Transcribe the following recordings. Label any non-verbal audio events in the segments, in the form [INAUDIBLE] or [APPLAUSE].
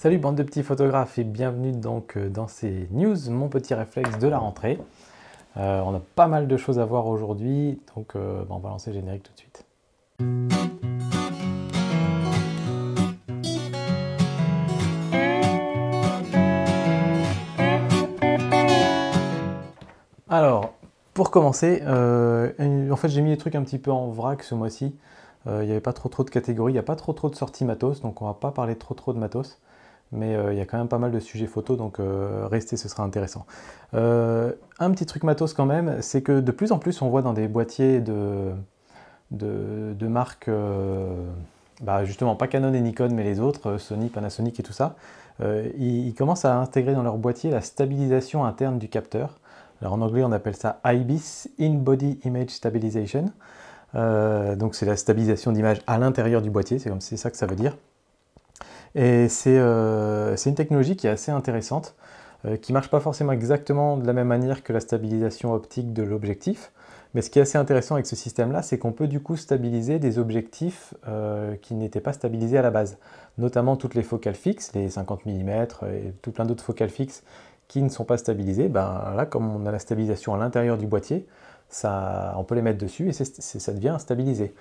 Salut bande de petits photographes et bienvenue donc euh, dans ces news, mon petit réflexe de la rentrée. Euh, on a pas mal de choses à voir aujourd'hui, donc euh, bah, on va lancer le générique tout de suite. Alors, pour commencer, en fait j'ai mis les trucs un petit peu en vrac ce mois-ci. Il n'y avait pas trop trop de catégories, il n'y a pas trop trop de sorties matos, donc on va pas parler trop trop de matos mais euh, il y a quand même pas mal de sujets photo, donc rester euh, restez, ce sera intéressant. Euh, un petit truc matos quand même, c'est que de plus en plus on voit dans des boîtiers de, de, marques, bah, justement pas Canon et Nikon, mais les autres, Sony, Panasonic et tout ça, ils, commencent à intégrer dans leur boîtier la stabilisation interne du capteur. Alors en anglais on appelle ça IBIS, In-Body Image Stabilization. donc c'est la stabilisation d'image à l'intérieur du boîtier, c'est comme c'est ça que ça veut dire. Et euh, c'est une technologie qui est assez intéressante, euh, qui ne marche pas forcément exactement de la même manière que la stabilisation optique de l'objectif. Mais ce qui est assez intéressant avec ce système-là, c'est qu'on peut du coup stabiliser des objectifs euh, qui n'étaient pas stabilisés à la base, notamment toutes les focales fixes, les 50 mm et tout plein d'autres focales fixes qui ne sont pas stabilisées. Ben là, comme on a la stabilisation à l'intérieur du boîtier, on peut les mettre dessus et ça devient stabilisé.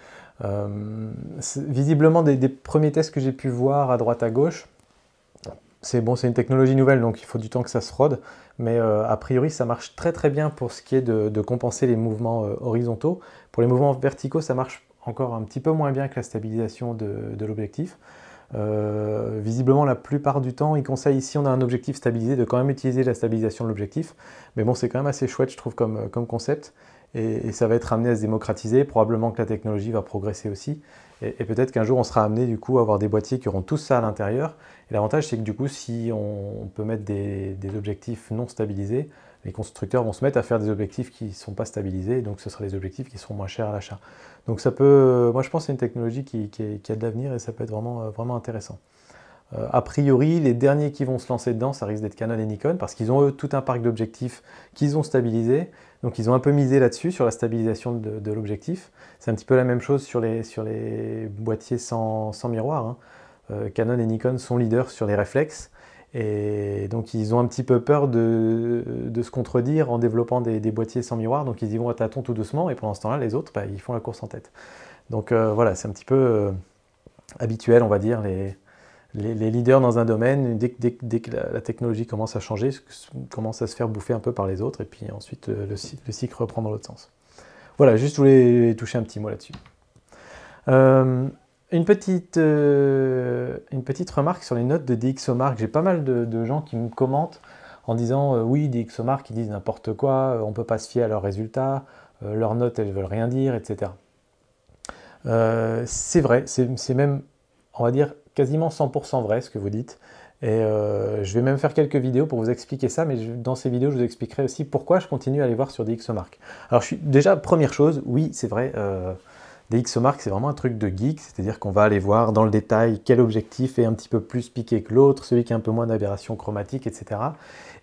Euh, visiblement, des, premiers tests que j'ai pu voir à droite à gauche, c'est bon, c'est une technologie nouvelle, donc il faut du temps que ça se rôde, mais euh, a priori, ça marche très très bien pour ce qui est de, compenser les mouvements euh, horizontaux. Pour les mouvements verticaux, ça marche encore un petit peu moins bien que la stabilisation de, l'objectif. visiblement, la plupart du temps, ils conseillent, si on a un objectif stabilisé, de quand même utiliser la stabilisation de l'objectif. Mais bon, c'est quand même assez chouette, je trouve, comme concept et, ça va être amené à se démocratiser. Probablement que la technologie va progresser aussi. Et, peut-être qu'un jour, on sera amené du coup à avoir des boîtiers qui auront tout ça à l'intérieur. Et l'avantage, c'est que du coup, si on, peut mettre des, objectifs non stabilisés, les constructeurs vont se mettre à faire des objectifs qui ne sont pas stabilisés. Donc, ce sera des objectifs qui seront moins chers à l'achat. Donc, ça peut. Moi, je pense que c'est une technologie qui, a de l'avenir et ça peut être vraiment, euh, vraiment intéressant euh, a priori, les derniers qui vont se lancer dedans, ça risque d'être Canon et Nikon, parce qu'ils ont eux tout un parc d'objectifs qu'ils ont stabilisés donc ils ont un peu misé là-dessus, sur la stabilisation de, l'objectif. C'est un petit peu la même chose sur les, sur les boîtiers sans, miroir. Hein. Euh, Canon et Nikon sont leaders sur les réflexes. Et donc ils ont un petit peu peur de, se contredire en développant des, boîtiers sans miroir. Donc ils y vont à tâtons tout doucement. Et pendant ce temps-là, les autres, bah, ils font la course en tête. Donc euh, voilà, c'est un petit peu euh, habituel, on va dire, les, les, leaders dans un domaine, dès, que la, technologie commence à changer, commence à se faire bouffer un peu par les autres, et puis ensuite le, cycle reprend dans l'autre sens. Voilà, juste je voulais toucher un petit mot là-dessus. Euh, une, petite, euh, une petite remarque sur les notes de DxOMark. J'ai pas mal de, gens qui me commentent en disant euh, oui, DxOMark, ils disent n'importe quoi, on ne peut pas se fier à leurs résultats, leurs notes, elles ne veulent rien dire, etc. c'est vrai, c'est même, on va dire, quasiment 100% vrai ce que vous dites. Et euh, je vais même faire quelques vidéos pour vous expliquer ça, mais dans ces vidéos, je vous expliquerai aussi pourquoi je continue à aller voir sur DxOMark. Alors, je suis, déjà, première chose, oui, c'est vrai, euh, DxOMark, c'est vraiment un truc de geek, c'est-à-dire qu'on va aller voir dans le détail quel objectif est un petit peu plus piqué que l'autre, celui qui a un peu moins d'aberration chromatique, etc.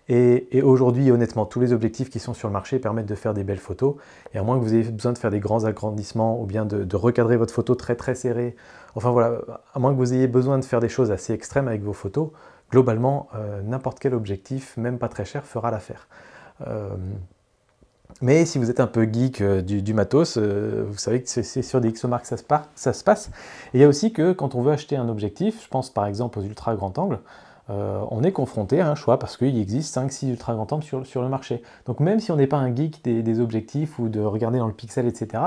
Et, aujourd'hui, honnêtement, tous les objectifs qui sont sur le marché permettent de faire des belles photos. Et à moins que vous ayez besoin de faire des grands agrandissements ou bien de, recadrer votre photo très très serrée, enfin voilà, à moins que vous ayez besoin de faire des choses assez extrêmes avec vos photos, globalement, euh, n'importe quel objectif, même pas très cher, fera l'affaire. Euh, mais si vous êtes un peu geek euh, du, matos, vous savez que c'est sur des XOMark ça se, passe. Et il y a aussi que quand on veut acheter un objectif, je pense par exemple aux ultra grand angles, euh, on est confronté à un choix parce qu'il existe 5-6 ultra grands temps sur, le marché. Donc même si on n'est pas un geek des, objectifs ou de regarder dans le pixel, etc.,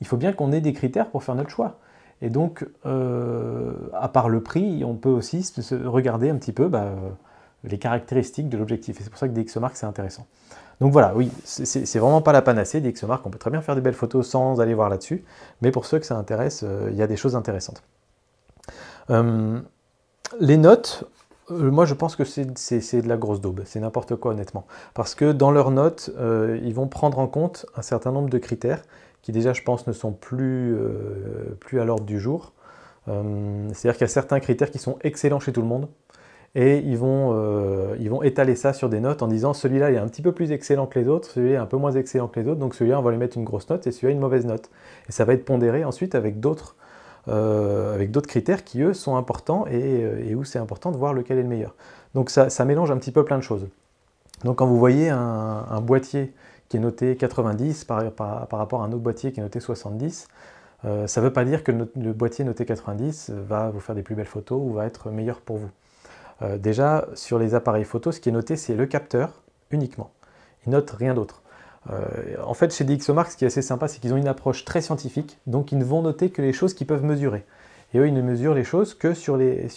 il faut bien qu'on ait des critères pour faire notre choix. Et donc, euh, à part le prix, on peut aussi regarder un petit peu bah, euh, les caractéristiques de l'objectif. Et c'est pour ça que DxOMark, c'est intéressant. Donc voilà, oui, c'est vraiment pas la panacée. DxOMark, on peut très bien faire des belles photos sans aller voir là-dessus. Mais pour ceux que ça intéresse, il y a des choses intéressantes. les notes, euh, moi je pense que c'est de la grosse daube, c'est n'importe quoi honnêtement. Parce que dans leurs notes, euh, ils vont prendre en compte un certain nombre de critères qui déjà je pense ne sont plus, euh, à l'ordre du jour. C'est-à-dire qu'il y a certains critères qui sont excellents chez tout le monde, et ils vont, ils vont, étaler ça sur des notes en disant celui-là est un petit peu plus excellent que les autres, celui-là est un peu moins excellent que les autres, donc celui-là on va lui mettre une grosse note et celui-là une mauvaise note. Et ça va être pondéré ensuite avec d'autres euh, avec d'autres critères qui, eux, sont importants euh, et, où c'est important de voir lequel est le meilleur. Donc ça, mélange un petit peu plein de choses. Donc quand vous voyez un, boîtier qui est noté 90 par, rapport à un autre boîtier qui est noté 70, euh, ça ne veut pas dire que le, boîtier noté 90 va vous faire des plus belles photos ou va être meilleur pour vous. déjà, sur les appareils photo, ce qui est noté, c'est le capteur uniquement. Il note rien d'autre. Euh, en fait, chez DxOMark, ce qui est assez sympa, c'est qu'ils ont une approche très scientifique, donc ils ne vont noter que les choses qu'ils peuvent mesurer. Et eux, ils ne mesurent les choses que sur les,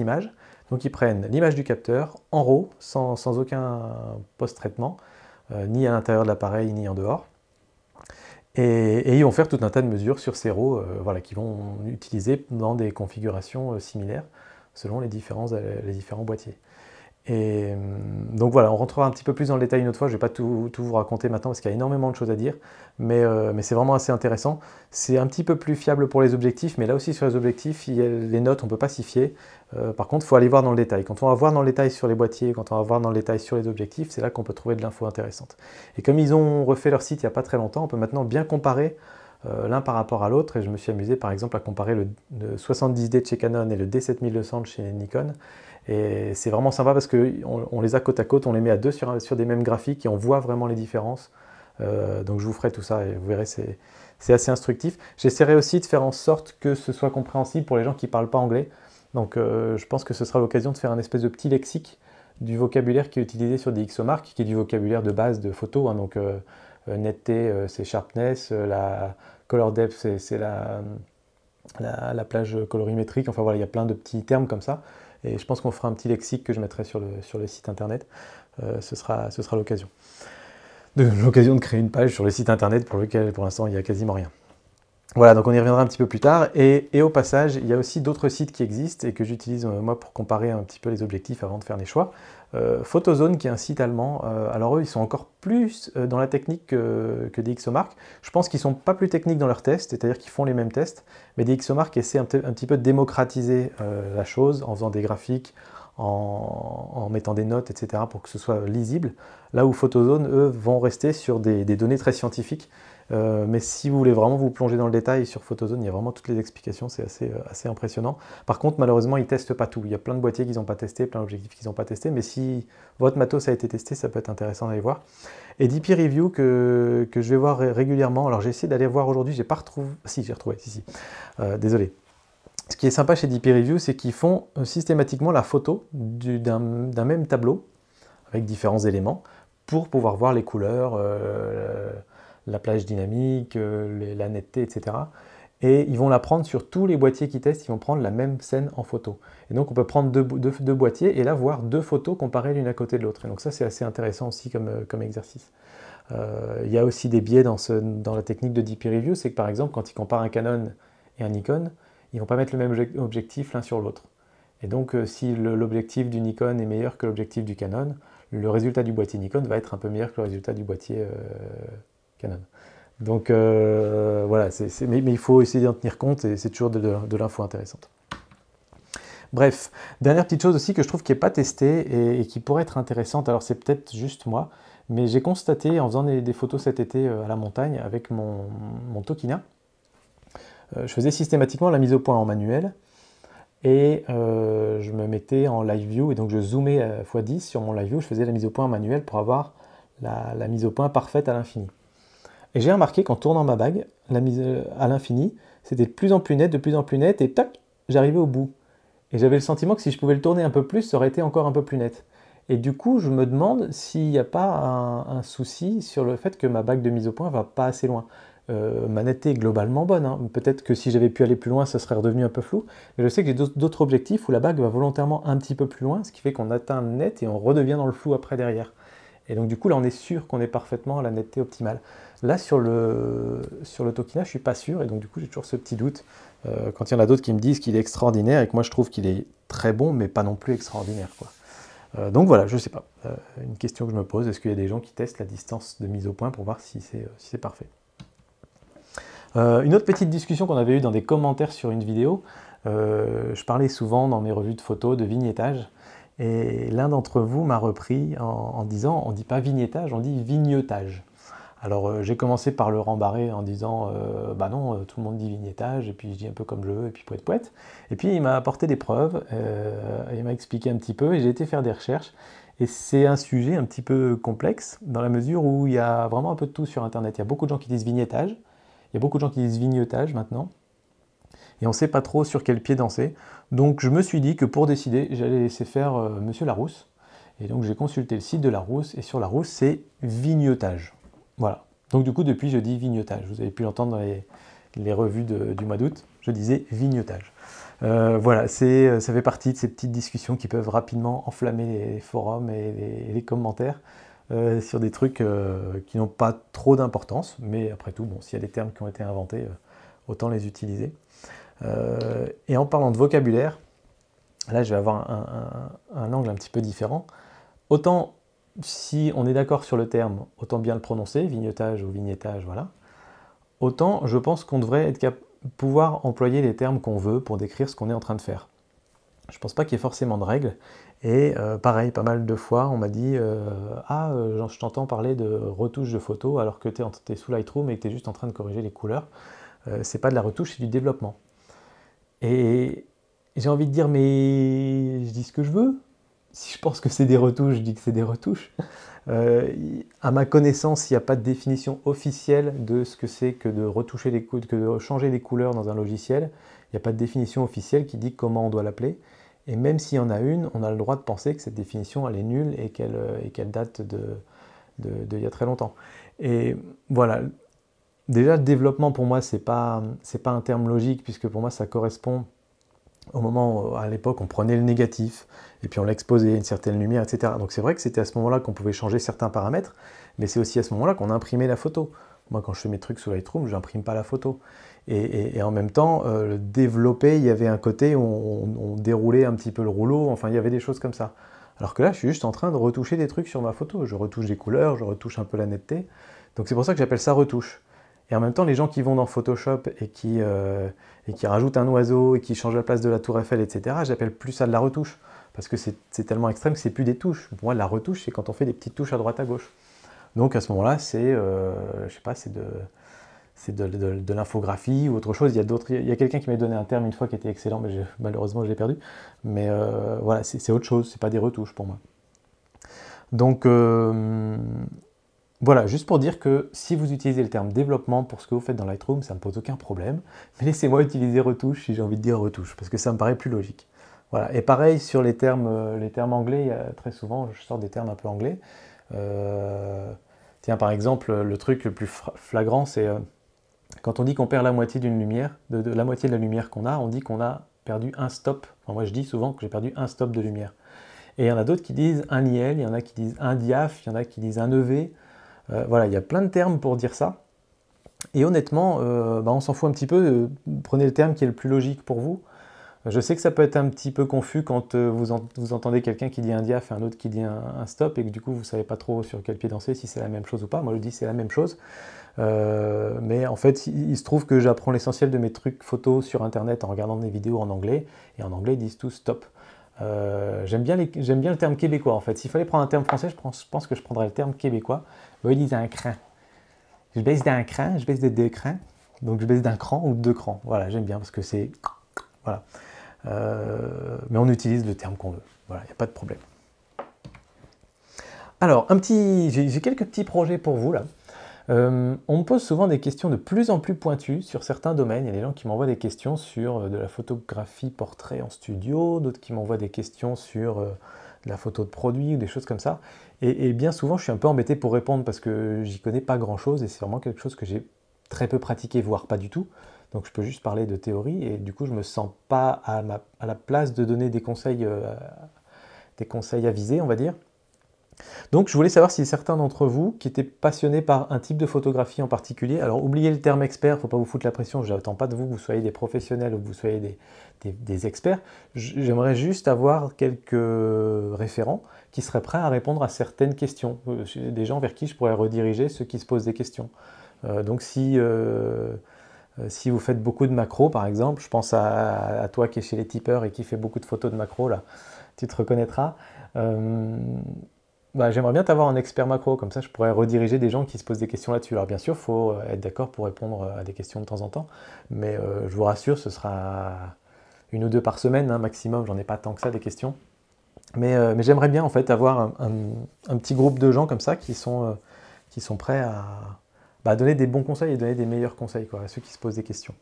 images. Donc ils prennent l'image du capteur en RAW, sans, aucun post-traitement, euh, ni à l'intérieur de l'appareil, ni en dehors. Et, ils vont faire tout un tas de mesures sur ces RAW euh, voilà, qu'ils vont utiliser dans des configurations similaires selon les les différents boîtiers. Et euh, donc voilà, on rentrera un petit peu plus dans le détail une autre fois, je ne vais pas tout, vous raconter maintenant parce qu'il y a énormément de choses à dire, euh, mais, c'est vraiment assez intéressant. C'est un petit peu plus fiable pour les objectifs, mais là aussi sur les objectifs, il y a les notes, on ne peut pas s'y fier. Euh, par contre, il faut aller voir dans le détail. Quand on va voir dans le détail sur les boîtiers, quand on va voir dans le détail sur les objectifs, c'est là qu'on peut trouver de l'info intéressante. Et comme ils ont refait leur site il n'y a pas très longtemps, on peut maintenant bien comparer l'un par rapport à l'autre. Et je me suis amusé par exemple à comparer le, le 70D de chez Canon et le D7200 de chez Nikon. Et c'est vraiment sympa parce qu'on les a côte à côte, on les met à deux sur, des mêmes graphiques et on voit vraiment les différences. Euh, donc je vous ferai tout ça et vous verrez, c'est, assez instructif. J'essaierai aussi de faire en sorte que ce soit compréhensible pour les gens qui ne parlent pas anglais. Donc euh, je pense que ce sera l'occasion de faire un espèce de petit lexique du vocabulaire qui est utilisé sur des XOMark, qui est du vocabulaire de base de photo. Hein. donc euh, netteté, c'est sharpness, la color depth, c'est, la plage colorimétrique. Enfin voilà, il y a plein de petits termes comme ça. Et je pense qu'on fera un petit lexique que je mettrai sur le, site internet. Euh, ce sera, ce sera l'occasion. De [LAUGHS] l'occasion de créer une page sur le site internet pour lequel pour l'instant il n'y a quasiment rien. Voilà, donc on y reviendra un petit peu plus tard. Et, et au passage, il y a aussi d'autres sites qui existent et que j'utilise euh, moi pour comparer un petit peu les objectifs avant de faire les choix. Euh, Photozone, qui est un site allemand. Euh, alors eux, ils sont encore plus euh, dans la technique que, que DxOMark. Je pense qu'ils sont pas plus techniques dans leurs tests, c'est-à-dire qu'ils font les mêmes tests, mais DxOMark essaie un, un, petit peu de démocratiser la chose en faisant des graphiques, en, mettant des notes, etc., pour que ce soit lisible. Là où Photozone, eux, vont rester sur des données très scientifiques euh, mais si vous voulez vraiment vous plonger dans le détail sur Photozone, il y a vraiment toutes les explications, c'est assez, euh, impressionnant. Par contre, malheureusement, ils ne testent pas tout. Il y a plein de boîtiers qu'ils n'ont pas testé, plein d'objectifs qu'ils n'ont pas testé, mais si votre matos a été testé, ça peut être intéressant d'aller voir. Et DP Review que, je vais voir régulièrement, alors j'ai essayé d'aller voir aujourd'hui, j'ai pas retrouvé, si j'ai retrouvé, si, si, euh, désolé. Ce qui est sympa chez DP Review, c'est qu'ils font systématiquement la photo d'un même tableau avec différents éléments pour pouvoir voir les couleurs, la plage dynamique, euh, la netteté, etc. Et ils vont la prendre sur tous les boîtiers qui testent, ils vont prendre la même scène en photo. Et donc on peut prendre deux, boîtiers et là voir deux photos comparées l'une à côté de l'autre. Et donc ça c'est assez intéressant aussi comme, euh, exercice. Euh, il y a aussi des biais dans, la technique de DP Review, c'est que par exemple quand ils comparent un Canon et un Nikon, ils vont pas mettre le même objectif l'un sur l'autre. Et donc si l'objectif du Nikon est meilleur que l'objectif du Canon, le résultat du boîtier Nikon va être un peu meilleur que le résultat du boîtier donc euh, voilà, mais, il faut essayer d'en tenir compte et c'est toujours de, l'info intéressante. Bref, dernière petite chose aussi que je trouve qui n'est pas testée et, qui pourrait être intéressante, alors c'est peut-être juste moi, mais j'ai constaté en faisant des, photos cet été euh, à la montagne avec mon, Tokina, euh, je faisais systématiquement la mise au point en manuel et je me mettais en live view et donc je zoomais x10 sur mon live view, je faisais la mise au point en manuel pour avoir la mise au point parfaite à l'infini. Et j'ai remarqué qu'en tournant ma bague, la mise euh, à l'infini, c'était de plus en plus net, de plus en plus net, et tac, j'arrivais au bout. Et j'avais le sentiment que si je pouvais le tourner un peu plus, ça aurait été encore un peu plus net. Et du coup, je me demande s'il n'y a pas un, souci sur le fait que ma bague de mise au point va pas assez loin. Euh, ma netteté est globalement bonne. Hein. Peut-être que si j'avais pu aller plus loin, ça serait redevenu un peu flou. Mais je sais que j'ai d'autres objectifs où la bague va volontairement un petit peu plus loin, ce qui fait qu'on atteint net et on redevient dans le flou après derrière. Et donc du coup, là, on est sûr qu'on est parfaitement à la netteté optimale. Là, sur le, sur le ne je suis pas sûr, et donc du coup, j'ai toujours ce petit doute euh, quand il y en a d'autres qui me disent qu'il est extraordinaire et que moi je trouve qu'il est très bon, mais pas non plus extraordinaire. Euh, donc voilà, je ne sais pas. Euh, une question que je me pose, est-ce qu'il y a des gens qui testent la distance de mise au point pour voir si c'est parfait Une autre petite discussion qu'on avait eue dans des commentaires sur une vidéo, je parlais souvent dans mes revues de photos de vignettage, et l'un d'entre vous m'a repris en, disant, on ne dit pas vignettage, on dit vignotage. Alors euh, j'ai commencé par le rembarrer en disant euh, bah non, euh, tout le monde dit vignettage, et puis je dis un peu comme je veux, et puis poète poète. Et puis il m'a apporté des preuves, il m'a expliqué un petit peu, et j'ai été faire des recherches. Et c'est un sujet un petit peu complexe, dans la mesure où il y a vraiment un peu de tout sur Internet. Il y a beaucoup de gens qui disent vignettage, il y a beaucoup de gens qui disent vignotage maintenant, et on ne sait pas trop sur quel pied danser. Donc je me suis dit que pour décider, j'allais laisser faire Monsieur Larousse. Et donc j'ai consulté le site de Larousse, et sur Larousse, c'est vignotage. Voilà. Donc du coup, depuis, je dis vignotage. Vous avez pu l'entendre dans les, revues du mois d'août, je disais vignotage. Euh, voilà, euh, ça fait partie de ces petites discussions qui peuvent rapidement enflammer les forums et les, commentaires euh, sur des trucs qui n'ont pas trop d'importance, mais après tout, bon, s'il y a des termes qui ont été inventés, autant les utiliser. et en parlant de vocabulaire, là je vais avoir un, un angle un petit peu différent. Autant si on est d'accord sur le terme, autant bien le prononcer, vignotage ou vignettage, voilà. Autant je pense qu'on devrait être capable pouvoir employer les termes qu'on veut pour décrire ce qu'on est en train de faire. Je pense pas qu'il y ait forcément de règles. Et euh, pareil, pas mal de fois, on m'a dit euh, Ah, euh, je t'entends parler de retouche de photo alors que tu es, es, sous Lightroom et que tu es juste en train de corriger les couleurs. c'est pas de la retouche, c'est du développement. Et j'ai envie de dire Mais je dis ce que je veux si je pense que c'est des retouches, je dis que c'est des retouches. Euh, à ma connaissance, il n'y a pas de définition officielle de ce que c'est que de retoucher les que de changer les couleurs dans un logiciel. Il n'y a pas de définition officielle qui dit comment on doit l'appeler. Et même s'il y en a une, on a le droit de penser que cette définition, elle est nulle et qu'elle euh, date de, de, y a très longtemps. Et voilà. Déjà, le développement, pour moi, ce n'est c'est pas un terme logique, puisque pour moi, ça correspond au moment, à l'époque, on prenait le négatif et puis on l'exposait à une certaine lumière, etc. Donc c'est vrai que c'était à ce moment-là qu'on pouvait changer certains paramètres, mais c'est aussi à ce moment-là qu'on imprimait la photo. Moi, quand je fais mes trucs sur Lightroom, n'imprime pas la photo. Et, en même temps, euh, développer, il y avait un côté où on, on, déroulait un petit peu le rouleau, enfin, il y avait des choses comme ça. Alors que là, je suis juste en train de retoucher des trucs sur ma photo. Je retouche des couleurs, je retouche un peu la netteté. Donc c'est pour ça que j'appelle ça retouche. Et en même temps, les gens qui vont dans Photoshop et qui, euh, qui rajoutent un oiseau et qui changent la place de la tour Eiffel, etc., j'appelle plus ça de la retouche. Parce que c'est tellement extrême que c'est plus des touches. Pour moi, la retouche, c'est quand on fait des petites touches à droite à gauche. Donc à ce moment-là, c'est, euh, je sais pas, de, de, l'infographie ou autre chose. Il y a a quelqu'un qui m'a donné un terme une fois qui était excellent, mais malheureusement je l'ai perdu. Mais euh, voilà, c'est autre chose, c'est pas des retouches pour moi. Donc voilà, juste pour dire que si vous utilisez le terme développement pour ce que vous faites dans Lightroom, ça ne me pose aucun problème. [LAUGHS] Mais laissez-moi utiliser retouche si j'ai envie de dire retouche, parce que ça me paraît plus logique. Voilà, et pareil sur les termes, euh, anglais, très souvent je sors des termes un peu anglais. Euh, tiens, par exemple, le truc le plus flagrant, c'est euh, quand on dit qu'on perd la moitié d'une lumière, de, la moitié de la lumière qu'on a, on dit qu'on a perdu un stop. moi, je dis souvent que j'ai perdu un stop de lumière. Et il y en a d'autres qui disent un IL, il y en a qui disent un DIAF, il y en a qui disent un EV. Euh, voilà, il y a plein de termes pour dire ça. Et honnêtement, euh, bah, on s'en fout un petit peu. Euh, prenez le terme qui est le plus logique pour vous. Je sais que ça peut être un petit peu confus quand vous, entendez quelqu'un qui dit un diaph et un autre qui dit un, stop et que du coup vous ne savez pas trop sur quel pied danser, si c'est la même chose ou pas. Moi je dis c'est la même chose. mais en fait, il, se trouve que j'apprends l'essentiel de mes trucs photos sur internet en regardant des vidéos en anglais. Et en anglais, ils disent tout stop. j'aime bien, le terme québécois en fait. S'il fallait prendre un terme français, je pense que je prendrais le terme québécois je un un cran. Je baisse d'un cran, je baisse de deux crans. Donc je baisse d'un cran ou de deux crans. Voilà, j'aime bien parce que c'est. [TSK] Voilà. Euh, mais on utilise le terme qu'on veut. Voilà, il n'y a pas de problème. Alors, un petit, j'ai quelques petits projets pour vous là. Euh, on me pose souvent des questions de plus en plus pointues sur certains domaines. Il y a des gens qui m'envoient des questions sur euh, de la photographie portrait en studio, d'autres qui m'envoient des questions sur de la photo de produit ou des choses comme ça. Et, bien souvent, je suis un peu embêté pour répondre parce que j'y connais pas grand-chose et c'est vraiment quelque chose que j'ai très peu pratiqué, voire pas du tout. Donc je peux juste parler de théorie et du coup, je me sens pas à, la place de donner des conseils, euh, des conseils avisés, on va dire. Donc je voulais savoir si certains d'entre vous qui étaient passionnés par un type de photographie en particulier, alors oubliez le terme expert, faut pas vous foutre la pression, je pas de vous que vous soyez des professionnels ou que vous soyez des experts, j'aimerais juste avoir quelques référents qui seraient prêts à répondre à certaines questions, euh, des gens vers qui je pourrais rediriger ceux qui se posent des questions. Euh, donc si, euh, si vous faites beaucoup de macros, par exemple, je pense à, toi qui es chez les tipeurs et qui fait beaucoup de photos de macros, là, tu te reconnaîtras. Bah, j'aimerais bien t'avoir un expert macro, comme ça je pourrais rediriger des gens qui se posent des questions là-dessus. Alors bien sûr, il faut être d'accord pour répondre à des questions de temps en temps, mais je vous rassure, ce sera une ou deux par semaine hein, maximum, j'en ai pas tant que ça des questions. Euh, mais, j'aimerais bien en fait avoir un, petit groupe de gens comme ça qui sont, euh, qui sont prêts à bah, donner des bons conseils et donner des meilleurs conseils à ceux qui se posent des questions.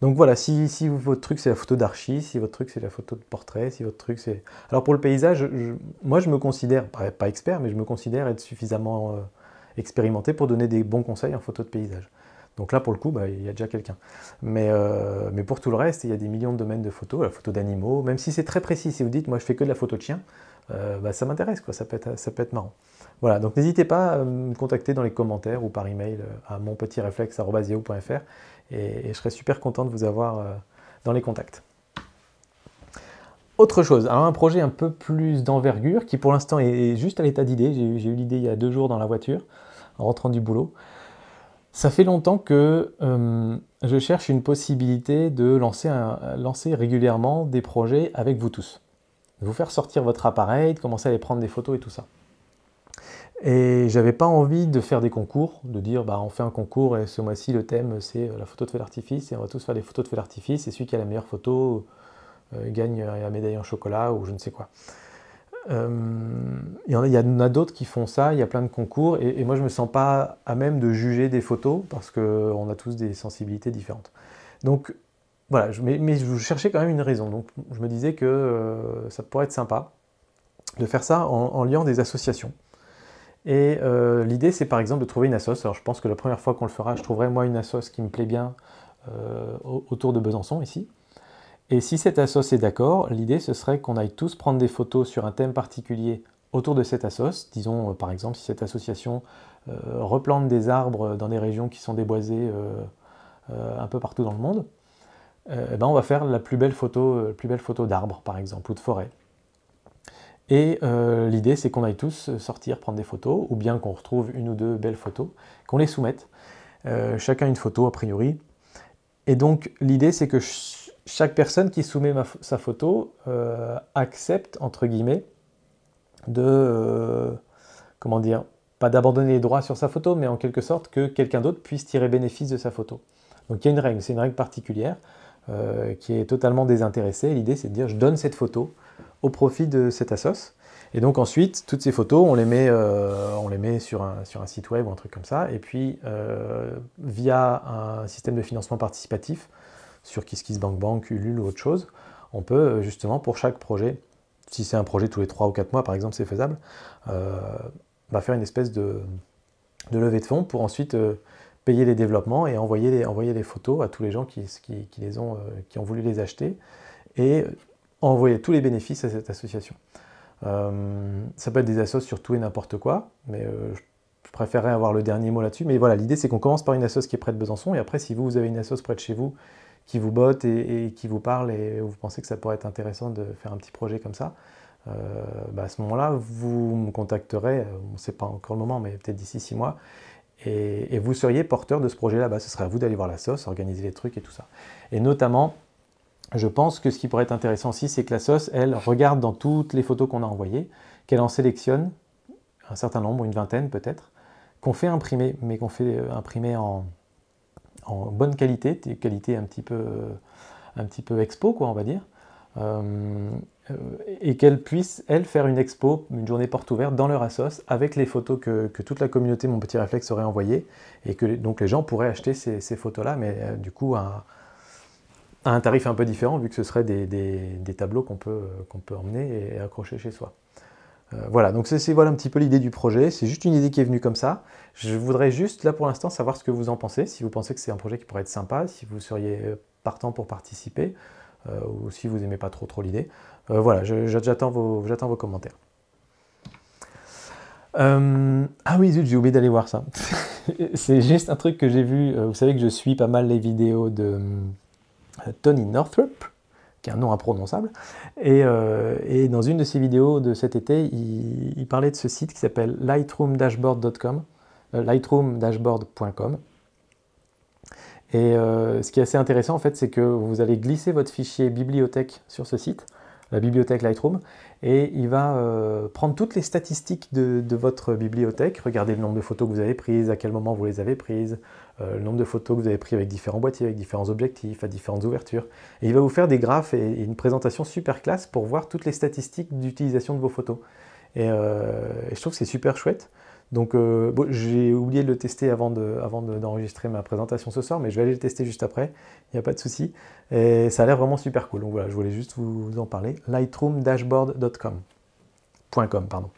Donc voilà, si, votre truc c'est la photo d'archi, si votre truc c'est la photo de portrait, si votre truc c'est... Alors pour le paysage, moi je me considère, pas, expert, mais je me considère être suffisamment euh, expérimenté pour donner des bons conseils en photo de paysage. Donc là, pour le coup, bah, il y a déjà quelqu'un. Euh, mais, pour tout le reste, il y a des millions de domaines de photos, la photo d'animaux, même si c'est très précis, si vous dites, moi je fais que de la photo de chien, euh, bah, ça m'intéresse, quoi. Ça, peut être, marrant. Voilà, donc n'hésitez pas à me contacter dans les commentaires ou par email euh, à petit et je serai super content de vous avoir dans les contacts. Autre chose, alors un projet un peu plus d'envergure qui pour l'instant est juste à l'état d'idée. J'ai eu l'idée il y a deux jours dans la voiture en rentrant du boulot. Ça fait longtemps que euh, je cherche une possibilité de lancer, régulièrement des projets avec vous tous. vous faire sortir votre appareil, de commencer à aller prendre des photos et tout ça. Et j'avais pas envie de faire des concours, de dire bah on fait un concours et ce mois-ci le thème c'est euh, la photo de feu d'artifice et on va tous faire des photos de feu d'artifice et celui qui a la meilleure photo euh, gagne la médaille en chocolat ou je ne sais quoi. Euh, il y, en a, d'autres qui font ça, il y a plein de concours, et, moi je ne me sens pas à même de juger des photos parce qu'on a tous des sensibilités différentes. Donc voilà, je, mais, je cherchais quand même une raison, donc je me disais que euh, ça pourrait être sympa de faire ça en, liant des associations. Et euh, l'idée c'est par exemple de trouver une assoce, alors je pense que la première fois qu'on le fera, je trouverai moi une assoce qui me plaît bien autour de Besançon ici. Et si cette assos est d'accord, l'idée ce serait qu'on aille tous prendre des photos sur un thème particulier autour de cette assos. Disons euh, par exemple si cette association euh, replante des arbres dans des régions qui sont déboisées euh, un peu partout dans le monde, eh ben on va faire la plus belle photo, la plus belle photo d'arbres par exemple ou de forêt. Et l'idée, c'est qu'on aille tous sortir, prendre des photos, ou bien qu'on retrouve une ou deux belles photos, qu'on les soumette. chacun une photo, a priori. Et donc, l'idée, c'est que chaque personne qui soumet sa photo euh, accepte, entre guillemets, de, euh, comment dire, pas d'abandonner les droits sur sa photo, mais en quelque sorte que quelqu'un d'autre puisse tirer bénéfice de sa photo. Donc il y a une règle, c'est une règle particulière euh, qui est totalement désintéressée. L'idée c'est de dire je donne cette photo au profit de cet ASOS. Et donc ensuite, toutes ces photos, on les met, sur, un, site web ou un truc comme ça. Et puis, via un système de financement participatif, sur KissKissBankBank, Ulule ou autre chose, on peut euh, justement pour chaque projet, si c'est un projet tous les 3 ou 4 mois par exemple, c'est faisable, euh, bah, faire une espèce de, levée de fonds pour ensuite euh, payer les développements et envoyer les, photos à tous les gens qui, les ont, voulu les acheter et envoyer tous les bénéfices à cette association. ça peut être des assos sur tout et n'importe quoi, mais je préférerais avoir le dernier mot là-dessus. Mais voilà, l'idée, c'est qu'on commence par une assoce qui est près de Besançon. Et après, si vous, vous avez une assoce près de chez vous qui vous botte et, qui vous parle et vous pensez que ça pourrait être intéressant de faire un petit projet comme ça, euh, bah, à ce moment-là, vous me contacterez, euh, on ne sait pas encore le moment, mais peut-être d'ici six mois, et, vous seriez porteur de ce projet là-bas. Ce serait à vous d'aller voir la sauce, organiser les trucs et tout ça. Et notamment, je pense que ce qui pourrait être intéressant aussi, c'est que la sauce, elle regarde dans toutes les photos qu'on a envoyées, qu'elle en sélectionne un certain nombre, une vingtaine peut-être, qu'on fait imprimer, mais qu'on fait euh, imprimer en, en bonne qualité, qualité un petit peu, euh, un petit peu expo, quoi, on va dire, euh, euh, et qu'elles puissent, elles, faire une expo, une journée porte ouverte dans leur assos, avec les photos que, toute la communauté Mon Petit Réflexe aurait envoyées, et que donc les gens pourraient acheter ces, photos-là, mais du coup à, un tarif un peu différent, vu que ce seraient des, des tableaux qu'on peut, qu'on peut emmener et accrocher chez soi. Euh, voilà, donc c'est voilà un petit peu l'idée du projet. C'est juste une idée qui est venue comme ça. Je voudrais juste, là pour l'instant, savoir ce que vous en pensez. Si vous pensez que c'est un projet qui pourrait être sympa, si vous seriez euh, partant pour participer, euh, ou si vous n'aimez pas trop trop l'idée. voilà, j'attends vos, vos, commentaires. ah oui, zut, j'ai oublié d'aller voir ça. [LAUGHS] c'est juste un truc que j'ai vu. Vous savez que je suis pas mal les vidéos de Tony Northrup qui est un nom imprononçable. Euh, et, dans une de ses vidéos de cet été, il, parlait de ce site qui s'appelle lightroomdashboard.com, euh, Et euh, ce qui est assez intéressant, en fait, c'est que vous allez glisser votre fichier bibliothèque sur ce site, la bibliothèque Lightroom, et il va prendre toutes les statistiques de, votre bibliothèque, regarder le nombre de photos que vous avez prises, à quel moment vous les avez prises, euh, le nombre de photos que vous avez pris avec différents boîtiers, avec différents objectifs, à différentes ouvertures. Et il va vous faire des graphes et, une présentation super classe pour voir toutes les statistiques d'utilisation de vos photos. Et, euh, je trouve que c'est super chouette. Donc euh, j'ai oublié de le tester avant, de, avant d'enregistrer ma présentation ce soir, mais je vais aller le tester juste après, il n'y a pas de souci. Et ça a l'air vraiment super cool. Donc voilà, je voulais juste vous, en parler. Lightroomdashboard.com. .com, pardon.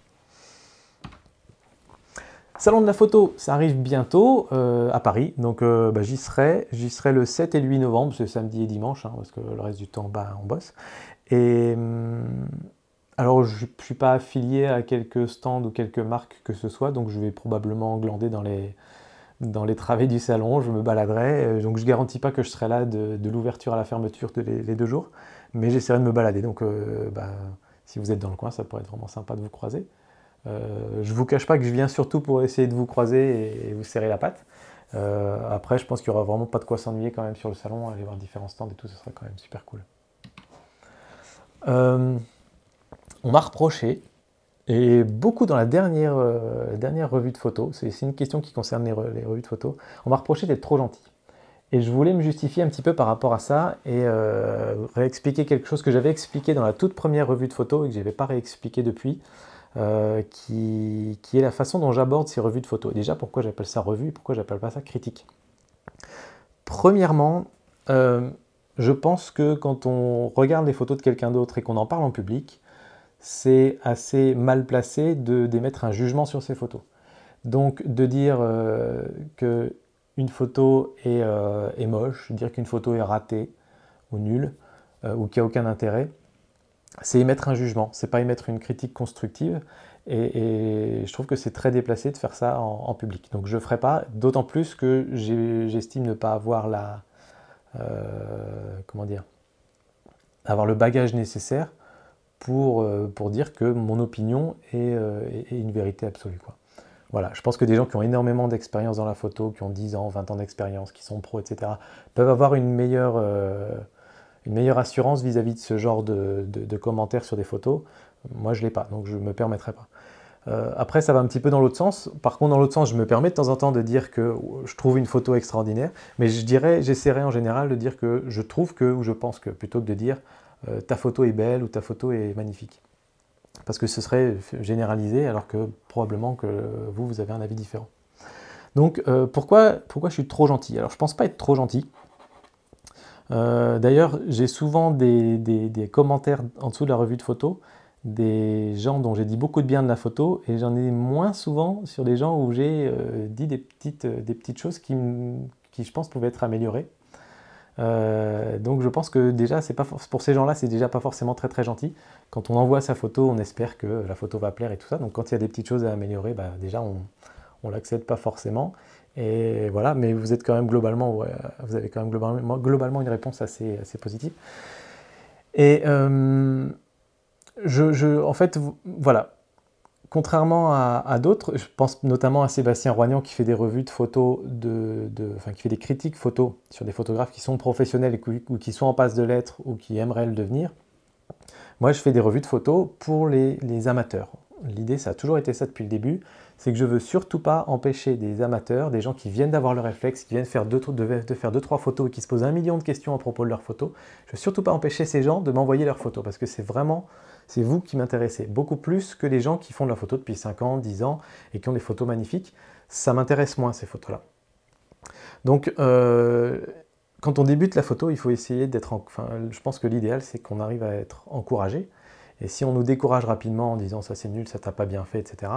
Salon de la photo, ça arrive bientôt euh, à Paris, donc euh, bah, j'y serai, j'y serai le 7 et le 8 novembre, c'est samedi et dimanche, hein, parce que le reste du temps, bah, on bosse. Et hum, alors, je ne suis pas affilié à quelques stands ou quelques marques que ce soit, donc je vais probablement glander dans les, dans les travées du salon, je me baladerai, euh, donc je ne garantis pas que je serai là de, l'ouverture à la fermeture de les, deux jours, mais j'essaierai de me balader, donc bah, si vous êtes dans le coin, ça pourrait être vraiment sympa de vous croiser. Je euh, je vous cache pas que je viens surtout pour essayer de vous croiser et, vous serrer la patte. Euh, après, je pense qu'il n'y aura vraiment pas de quoi s'ennuyer quand même sur le salon, aller voir différents stands et tout, ce sera quand même super cool. Euh, on m'a reproché, et beaucoup dans la dernière, revue de photos, c'est une question qui concerne les, les revues de photos, on m'a reproché d'être trop gentil. Et je voulais me justifier un petit peu par rapport à ça et réexpliquer quelque chose que j'avais expliqué dans la toute première revue de photos et que je n'avais pas réexpliqué depuis. Euh, qui, est la façon dont j'aborde ces revues de photos. Déjà, pourquoi j'appelle ça revue et pourquoi j'appelle pas ça critique Premièrement, euh, je pense que quand on regarde les photos de quelqu'un d'autre et qu'on en parle en public, c'est assez mal placé d'émettre un jugement sur ces photos. Donc de dire qu'une euh, que photo est, est moche, dire qu'une photo est ratée ou nulle ou qu'il n'y a aucun intérêt, c'est émettre un jugement, c'est pas émettre une critique constructive. Et, je trouve que c'est très déplacé de faire ça en, public. Donc je ne ferai pas, d'autant plus que j'estime ne pas avoir la. Euh, comment dire Avoir le bagage nécessaire pour, euh, pour dire que mon opinion est, euh, une vérité absolue. Voilà, je pense que des gens qui ont énormément d'expérience dans la photo, qui ont 10 ans, 20 ans d'expérience, qui sont pros, etc., peuvent avoir une meilleure une meilleure assurance vis-à-vis de ce genre de, commentaires sur des photos. Moi, je ne l'ai pas, donc je ne me permettrai pas. Euh, après, ça va un petit peu dans l'autre sens. Par contre, dans l'autre sens, je me permets de temps en temps de dire que je trouve une photo extraordinaire, mais je dirais, j'essaierai en général de dire que je trouve que ou je pense que, plutôt que de dire euh, ta photo est belle ou ta photo est magnifique. Parce que ce serait généralisé, alors que probablement que vous, vous avez un avis différent. Donc, euh, pourquoi, pourquoi je suis trop gentil Alors, je pense pas être trop gentil. Euh, d'ailleurs, j'ai souvent des, commentaires en dessous de la revue de photos, des gens dont j'ai dit beaucoup de bien de la photo, et j'en ai moins souvent sur des gens où j'ai euh, dit des petites, euh, choses qui, je pense, pouvaient être améliorées. donc je pense que déjà, pas pour ces gens-là, c'est déjà pas forcément très très gentil. Quand on envoie sa photo, on espère que la photo va plaire et tout ça. Donc quand il y a des petites choses à améliorer, bah, déjà on, on l'accepte pas forcément. Et voilà, mais vous êtes quand même globalement, vous avez quand même globalement, une réponse assez, positive. Et euh, je, en fait, voilà. Contrairement à, d'autres, je pense notamment à Sébastien Roignan qui fait des revues de photos, de, enfin qui fait des critiques photos sur des photographes qui sont professionnels ou qui sont en passe de l'être ou qui aimeraient le devenir. Moi, je fais des revues de photos pour les amateurs. L'idée, ça a toujours été ça depuis le début c'est que je veux surtout pas empêcher des amateurs, des gens qui viennent d'avoir le réflexe, qui viennent de, faire 2-3 photos et qui se posent un million de questions à propos de leurs photos, je veux surtout pas empêcher ces gens de m'envoyer leurs photos parce que c'est vraiment, c'est vous qui m'intéressez, beaucoup plus que les gens qui font de la photo depuis 5 ans, 10 ans et qui ont des photos magnifiques. Ça m'intéresse moins ces photos-là. Donc, euh, quand on débute la photo, il faut essayer d'être. Enfin, je pense que l'idéal, c'est qu'on arrive à être encouragé. Et si on nous décourage rapidement en disant ça c'est nul, ça t'a pas bien fait, etc.,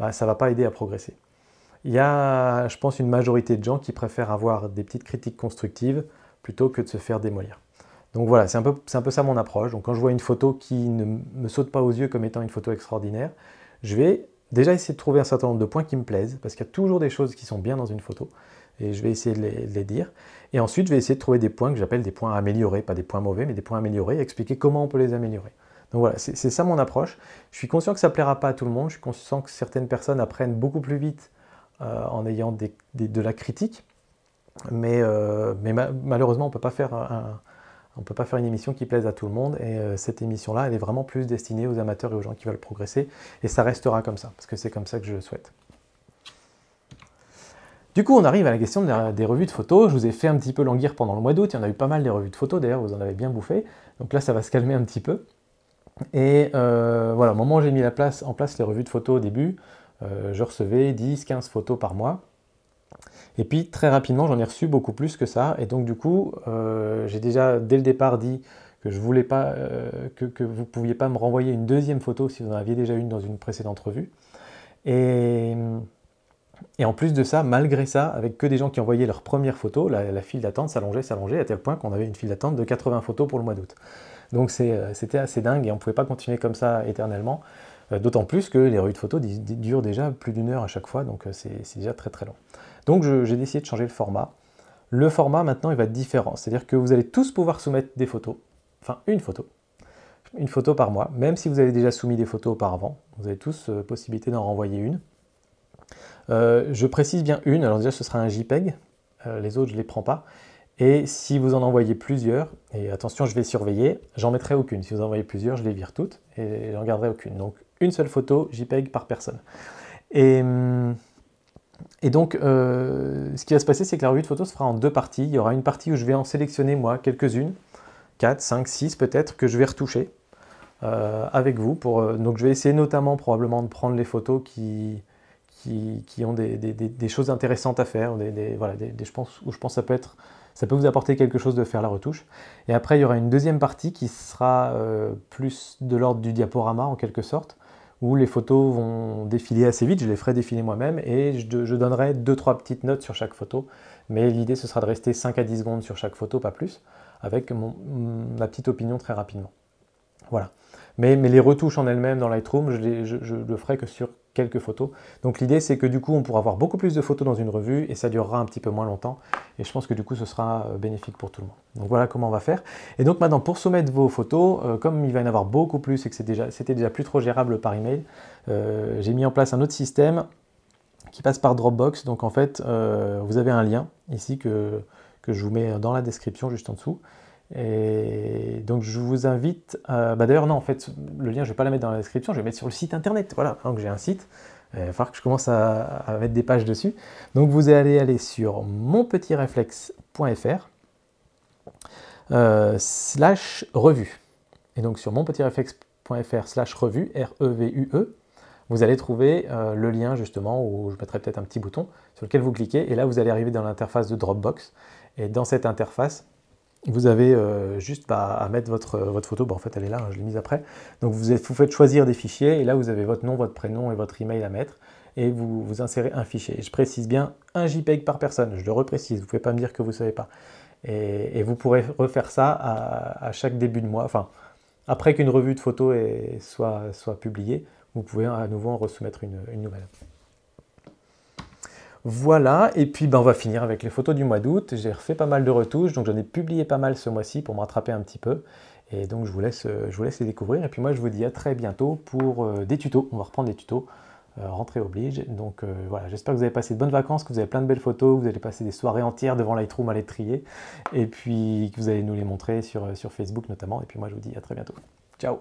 bah, ça ne va pas aider à progresser. Il y a, je pense, une majorité de gens qui préfèrent avoir des petites critiques constructives plutôt que de se faire démolir. Donc voilà, c'est un, peu, ça mon approche. Donc quand je vois une photo qui ne me saute pas aux yeux comme étant une photo extraordinaire, je vais déjà essayer de trouver un certain nombre de points qui me plaisent, parce qu'il y a toujours des choses qui sont bien dans une photo, et je vais essayer de les, dire. Et ensuite, je vais essayer de trouver des points que j'appelle des points améliorés, pas des points mauvais, mais des points améliorés, et expliquer comment on peut les améliorer. Donc voilà, c'est ça mon approche. Je suis conscient que ça ne plaira pas à tout le monde, je suis conscient que certaines personnes apprennent beaucoup plus vite euh, en ayant de la critique, mais, euh, malheureusement on ne peut pas faire une émission qui plaise à tout le monde et euh, cette émission-là, elle est vraiment plus destinée aux amateurs et aux gens qui veulent progresser et ça restera comme ça parce que c'est comme ça que je le souhaite. Du coup, on arrive à la question des revues de photos. Je vous ai fait un petit peu languir pendant le mois d'août. Il y en a eu pas mal des revues de photos. D'ailleurs, vous en avez bien bouffé. Donc là, ça va se calmer un petit peu. Et euh, voilà, au moment où j'ai mis la place, en place les revues de photos au début, euh, je recevais 10-15 photos par mois. Et puis très rapidement, j'en ai reçu beaucoup plus que ça. Et donc du coup, euh, j'ai déjà dès le départ dit que je voulais pas que, vous ne pouviez pas me renvoyer une deuxième photo si vous en aviez déjà une dans une précédente revue. Et, en plus de ça, malgré ça, avec que des gens qui envoyaient leur première photo, la, la file d'attente s'allongeait, s'allongeait, à tel point qu'on avait une file d'attente de 80 photos pour le mois d'août. Donc euh, c'était assez dingue et on ne pouvait pas continuer comme ça éternellement. Euh, d'autant plus que les revues de photos durent déjà plus d'une heure à chaque fois, donc euh, c'est déjà très très long. Donc j'ai décidé de changer le format. Le format maintenant il va être différent, c'est-à-dire que vous allez tous pouvoir soumettre des photos, enfin une photo, une photo par mois, même si vous avez déjà soumis des photos auparavant, vous avez tous possibilité d'en renvoyer une. je précise bien une, alors déjà ce sera un JPEG, les autres je ne les prends pas, et si vous en envoyez plusieurs, et attention, je vais surveiller, j'en mettrai aucune. Si vous envoyez plusieurs, je les vire toutes et j'en garderai aucune. Donc une seule photo JPEG par personne. Et, euh, donc, euh, ce qui va se passer, c'est que la revue de photos se fera en deux parties. Il y aura une partie où je vais en sélectionner moi quelques-unes, 4, 5, 6 peut-être, que je vais retoucher euh, avec vous. donc je vais essayer notamment probablement de prendre les photos qui, qui, ont des, choses intéressantes à faire, des, voilà, je pense, où je pense que ça peut être ça peut vous apporter quelque chose de faire la retouche. Et après, il y aura une deuxième partie qui sera euh, plus de l'ordre du diaporama en quelque sorte, où les photos vont défiler assez vite, je les ferai défiler moi-même et je, donnerai deux trois petites notes sur chaque photo. Mais l'idée, ce sera de rester 5 à 10 secondes sur chaque photo, pas plus, avec mon, ma petite opinion très rapidement. Voilà. Mais, mais les retouches en elles-mêmes dans Lightroom, je, les, je le ferai que sur quelques photos. Donc l'idée c'est que du coup on pourra avoir beaucoup plus de photos dans une revue et ça durera un petit peu moins longtemps et je pense que du coup ce sera euh, bénéfique pour tout le monde. Donc voilà comment on va faire. Et donc maintenant pour soumettre vos photos, euh, comme il va y en avoir beaucoup plus et que c'était déjà, plus trop gérable par email, euh, j'ai mis en place un autre système qui passe par Dropbox. Donc en fait vous avez un lien ici que je vous mets dans la description juste en dessous. Et donc je vous invite, bah, d'ailleurs non en fait le lien je ne vais pas la mettre dans la description, je vais mettre sur le site internet, voilà, donc hein, j'ai un site, euh, il va falloir que je commence à, mettre des pages dessus. Donc vous allez aller sur monpetitreflex.fr euh, slash revue. Et donc sur monpetitreflex.fr slash revue, R-E-V-U-E, e, vous allez trouver euh, le lien justement où je mettrai peut-être un petit bouton sur lequel vous cliquez et là vous allez arriver dans l'interface de Dropbox. Et dans cette interface, vous avez euh, juste à mettre votre, euh, photo, en fait elle est là, hein, je l'ai mise après. Donc vous, faites choisir des fichiers et là vous avez votre nom, votre prénom et votre email à mettre et vous, vous insérez un fichier. je précise bien un JPEG par personne, je le reprécise, vous ne pouvez pas me dire que vous ne savez pas. Et, vous pourrez refaire ça à, chaque début de mois, enfin après qu'une revue de photos soit, publiée, vous pouvez à nouveau en resoumettre une nouvelle. Voilà, et puis ben, on va finir avec les photos du mois d'août. J'ai refait pas mal de retouches, donc j'en ai publié pas mal ce mois-ci pour me rattraper un petit peu. Et donc je vous, laisse, euh, je vous laisse les découvrir. Et puis moi je vous dis à très bientôt pour euh, des tutos. On va reprendre des tutos. rentrés euh, rentrée oblige. Donc voilà, j'espère que vous avez passé de bonnes vacances, que vous avez plein de belles photos, que vous allez passer des soirées entières devant Lightroom à les Et puis que vous allez nous les montrer sur, sur Facebook notamment. Et puis moi je vous dis à très bientôt. Ciao